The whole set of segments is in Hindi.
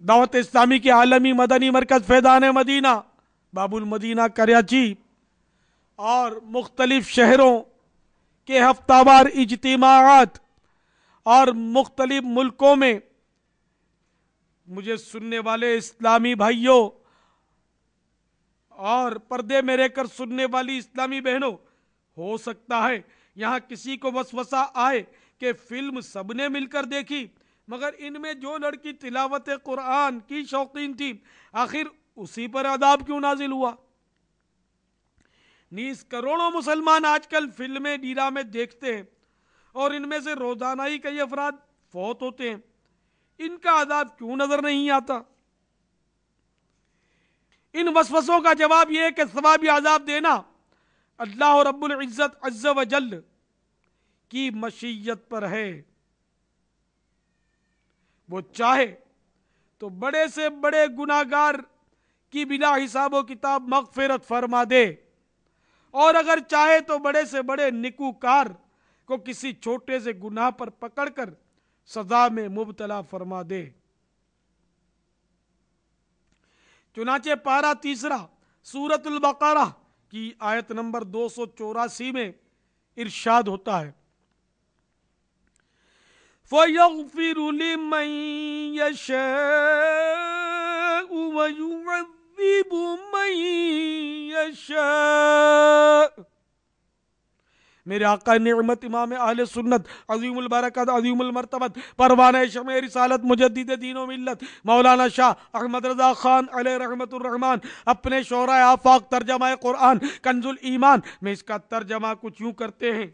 दावत इस्लामी के आलमी मदनी मरकज़ फैदान मदीना बाबुल मदीना कराची और मुख्तलिफ शहरों के हफ्तावार इजतमात और मुख्तलिफ मुल्कों में मुझे सुनने वाले इस्लामी भाइयों और पर्दे में रहकर सुनने वाली इस्लामी बहनों हो सकता है यहाँ किसी को वसा आए कि फिल्म सबने मिलकर देखी मगर इनमें जो लड़की तिलावत कुरान की शौकीन थी आखिर उसी पर अदाब क्यों नाजिल हुआ नीस करोड़ों मुसलमान आजकल फिल्में डीरा में देखते हैं और इनमें से रोजाना ही कई अफराद फौत होते हैं इनका अदाब क्यों नजर नहीं आता इन वसवसों का जवाब यह है कि सवाबी आजाब देना अल्लाह रब्बुल इज़्ज़त अज्ज वजल की मशीयत पर है वो चाहे तो बड़े से बड़े गुनागार की बिना हिसाब किताब मगफिरत फरमा दे और अगर चाहे तो बड़े से बड़े निकूकार को किसी छोटे से गुनाह पर पकड़कर सजा में मुबतला फरमा दे चुनाचे पारा तीसरा सूरतुल बकारा की आयत नंबर दो सौ चौरासी में इरशाद होता है فيغفر لمن يشاء ويعذب من يشاء मेरे आका नमत इमाम आल सुन्नत अजीम बरकत अजीम अलमरतबत परवान शम रिसालत मुजद्दीद दीनो मिलत मौलाना शाह अहमद रजा खान अल रहमतुर्रहमान अपने शोरा आफाक तर्जमा क़ुरान कंजुल ईमान में इसका तर्जमा कुछ यूँ करते हैं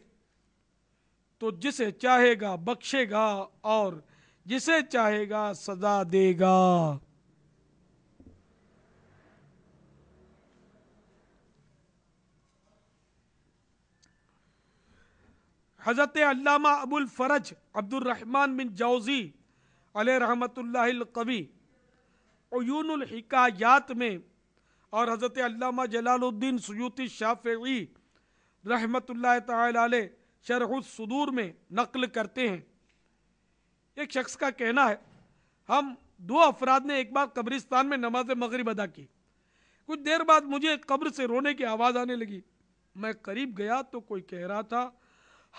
तो जिसे चाहेगा बख्शेगा और जिसे चाहेगा सजा देगा हज़रत अल्लामा अबुल फ़रज अब्दुलरहमान बिन जौज़ी अल रहमतुल्लाकवी यूनकायात में और हज़रत अल्लामा जलालुद्दीन सयूती शाफ़ी रहमत ताल शरहुसदूर में नकल करते हैं एक शख्स का कहना है हम दो अफराद ने एक बार कब्रिस्तान में नमाज मगरब अदा की कुछ देर बाद मुझे कब्र से रोने की आवाज़ आने लगी मैं करीब गया तो कोई कह रहा था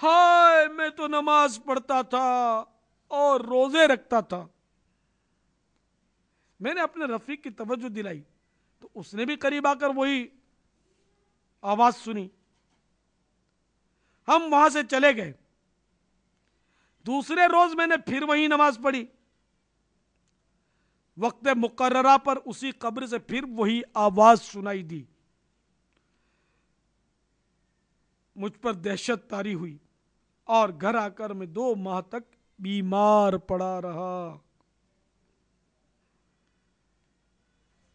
हाय मैं तो नमाज पढ़ता था और रोज़े रखता था मैंने अपने रफीक की तवज्जो दिलाई तो उसने भी करीब आकर वही आवाज़ सुनी हम वहां से चले गए दूसरे रोज मैंने फिर वही नमाज पढ़ी वक्त मुकर्रा पर उसी कब्र से फिर वही आवाज सुनाई दी मुझ पर दहशत तारी हुई और घर आकर मैं दो माह तक बीमार पड़ा रहा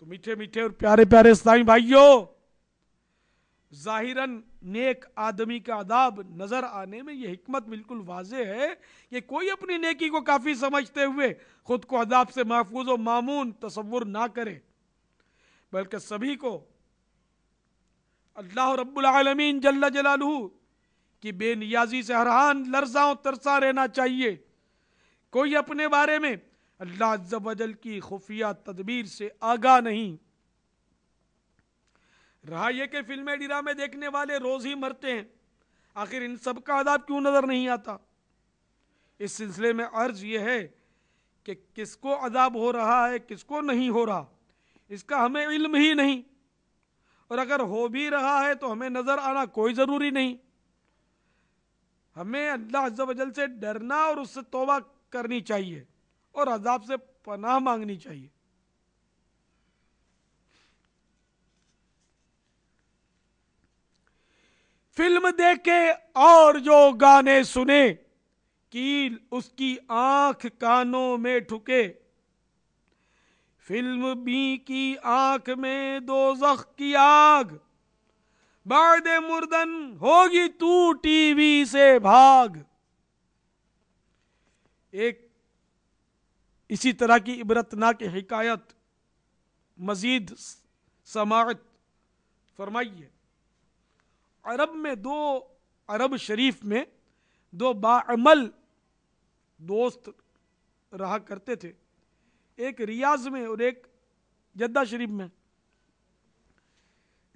तो मीठे मीठे और प्यारे प्यारे साई भाइयों ज़ाहिरन नेक आदमी का आदाब नज़र आने में यह हमत बिल्कुल वाज है कि कोई अपनी नेकी को काफ़ी समझते हुए ख़ुद को अदाब से महफूज व मामून तस्वुर ना करे बल्कि सभी को अल्लाह आलमीन जल्ला जलालू की बेनियाजी से हरहान लर्जा तरसा रहना चाहिए कोई अपने बारे में अल्लाह जबल की खुफिया तदबीर से आगाह नहीं रहा यह कि फिल्म डिरा में देखने वाले रोज़ ही मरते हैं आखिर इन सब का आदाब क्यों नज़र नहीं आता इस सिलसिले में अर्ज यह है कि किसको अदाब हो रहा है किसको नहीं हो रहा इसका हमें इल्म ही नहीं और अगर हो भी रहा है तो हमें नज़र आना कोई ज़रूरी नहीं हमें अल्लाह अजल से डरना और उससे तोबा करनी चाहिए और अदाब से पनाह मांगनी चाहिए फिल्म देखे और जो गाने सुने कि उसकी आंख कानों में ठुके फिल्म बी की आंख में दो की आग बाद मुर्दन होगी तू टीवी से भाग एक इसी तरह की इबरतनाक हिकायत मजीद समात फरमाइए अरब में दो अरब शरीफ में दो बामल दोस्त रहा करते थे एक रियाज में और एक जद्दा शरीफ में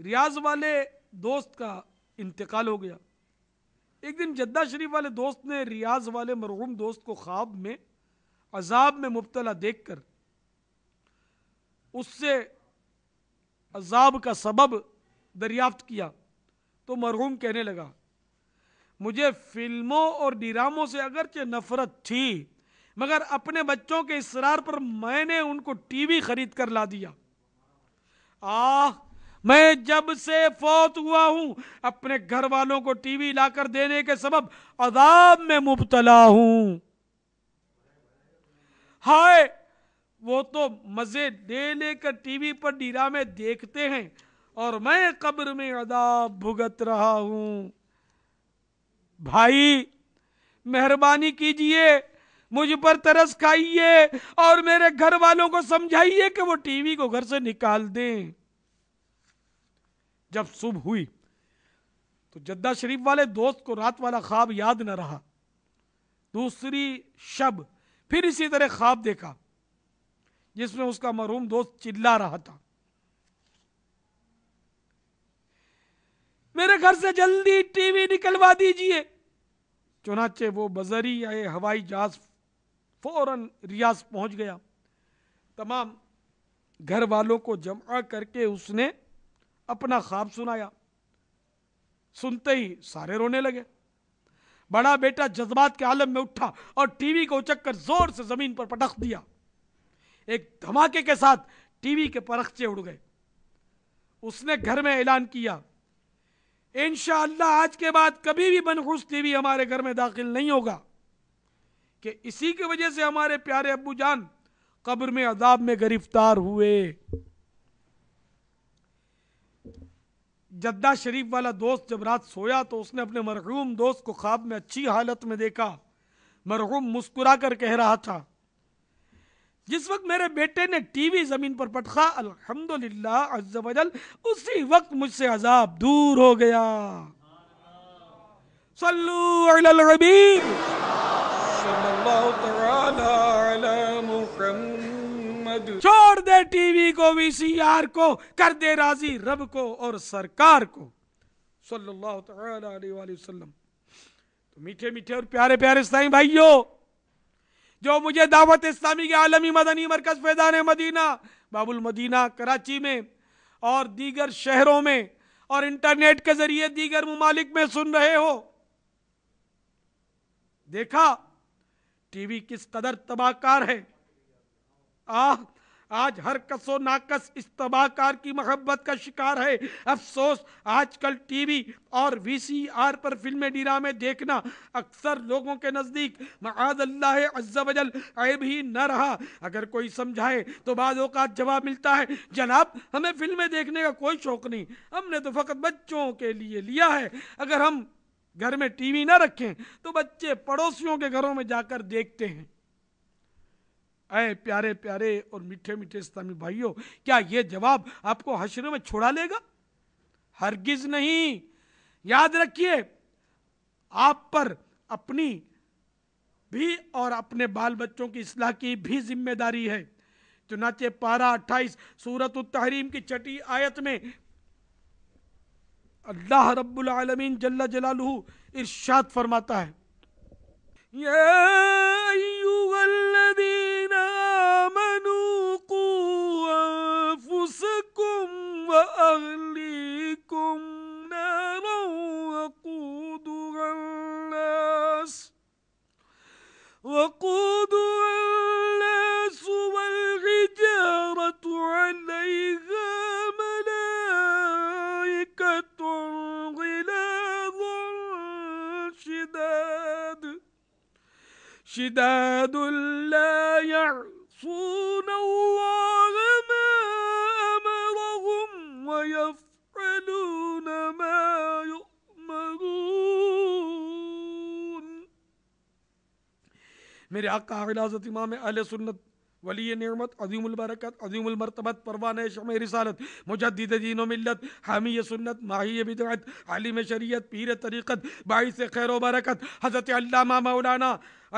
रियाज वाले दोस्त का इंतकाल हो गया एक दिन जद्दा शरीफ वाले दोस्त ने रियाज वाले मरहूम दोस्त को ख्वाब में अजाब में मुबतला देख कर उससे अजाब का सबब दरियाफ्त किया तो मरहूम कहने लगा मुझे फिल्मों और डिरामों से अगरचे नफरत थी मगर अपने बच्चों के इसरार पर मैंने उनको टीवी खरीद कर ला दिया आह मैं जब से फौत हुआ हूं अपने घर वालों को टीवी लाकर देने के सबब अदाब में मुबतला हूं हाय वो तो मजे ले लेकर टीवी पर डीरा में देखते हैं और मैं कब्र में अदाब भुगत रहा हूं भाई मेहरबानी कीजिए मुझ पर तरस खाइए और मेरे घर वालों को समझाइए कि वो टीवी को घर से निकाल दें जब सुबह हुई तो जद्दा शरीफ वाले दोस्त को रात वाला ख्वाब याद न रहा दूसरी शब फिर इसी तरह ख्वाब देखा जिसमें उसका मरूम दोस्त चिल्ला रहा था मेरे घर से जल्दी टीवी निकलवा दीजिए चुनाचे वो बजरी आए हवाई जहाज फौरन रियाज पहुंच गया तमाम घर वालों को जमा करके उसने अपना ख्वाब सुनाया सुनते ही सारे रोने लगे बड़ा बेटा जज्बात के आलम में उठा और टीवी को कर जोर से जमीन पर पटक दिया एक धमाके के साथ टीवी के परखचे उड़ गए उसने घर में ऐलान किया इन आज के बाद कभी भी बनखुश टीवी हमारे घर में दाखिल नहीं होगा कि इसी की वजह से हमारे प्यारे अबू जान कब्र में अदाब में गिरफ्तार हुए जद्दा शरीफ वाला दोस्त जब रात सोया तो उसने अपने मरहूम दोस्त को ख्वाब में अच्छी हालत में देखा मरहूम मुस्कुरा कर कह रहा था जिस वक्त मेरे बेटे ने टीवी ज़मीन पर पटखा अल्हम्दुलिल्लाह उसी वक्त मुझसे अजाब दूर हो गया छोड़ दे टीवी को वीसीआर को कर दे राजी रब को और सरकार को सल्लल्लाहु अलैहि तो मीठे मीठे और प्यारे प्यारे साई भाइयों जो मुझे दावत इस्लामी के आलमी मदनी मरकज़ फैदान मदीना बाबुल मदीना कराची में और दीगर शहरों में और इंटरनेट के ज़रिए दीगर ममालिक में सुन रहे हो देखा टीवी किस कदर तबाहकार है आ आज हर कसो नाकस इस तबाहकार की मोहब्बत का शिकार है अफसोस आजकल टीवी और वीसीआर पर फिल्में डिरामे देखना अक्सर लोगों के नज़दीक महाज अल्लाह अज्जावजल ऐब ही न रहा अगर कोई समझाए तो बाद अवत जवाब मिलता है जनाब हमें फिल्में देखने का कोई शौक़ नहीं हमने तो फ़कत बच्चों के लिए लिया है अगर हम घर में टीवी ना रखें तो बच्चे पड़ोसियों के घरों में जाकर देखते हैं अय प्यारे प्यारे और मीठे मीठे इस्लामी भाइयों क्या ये जवाब आपको हशरे में छोड़ा लेगा हरगिज नहीं याद रखिए आप पर अपनी भी और अपने बाल बच्चों की इसलाह की भी जिम्मेदारी है चुनाचे पारा अट्ठाईस सूरत तहरीम की छठी आयत में अल्लाह रब्बुल आलमीन जल्ला जलालू इरशाद फरमाता है ये وأهليكم نارا وقودها الناس وقودها الناس والحجارة عليها ملائكة غلاظ شداد شداد لا يعصون الله मेरे आका हिलाजत इमाम अल सुन्नत वली नमत अजीमरकत अजीमरतबत परवान शम रिसालत मुजद दीन मिलत हामी सुन्नत माही बिदत अलीम शरीत पीर तरीक़त बाईस खैर वरकत हज़रत अल्लामा मौलाना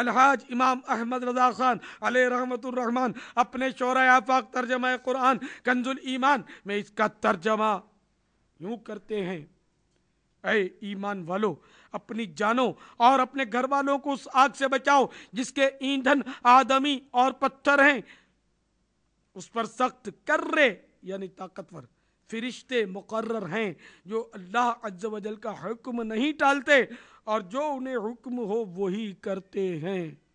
अलहाज इमाम अहमद रजा खान अल रहमतरहमान अपने शोर आफाक तर्जमा कुरान कंजुल ईमान में इसका तर्जमा यूँ करते हैं अय ईमान वालो अपनी जानों और अपने घर वालों को उस आग से बचाओ जिसके ईंधन आदमी और पत्थर हैं उस पर सख्त कर्रे यानी ताकतवर फिरिश्ते मुकर्र हैं जो अल्लाह अज्ज का हुक्म नहीं टालते और जो उन्हें हुक्म हो वही करते हैं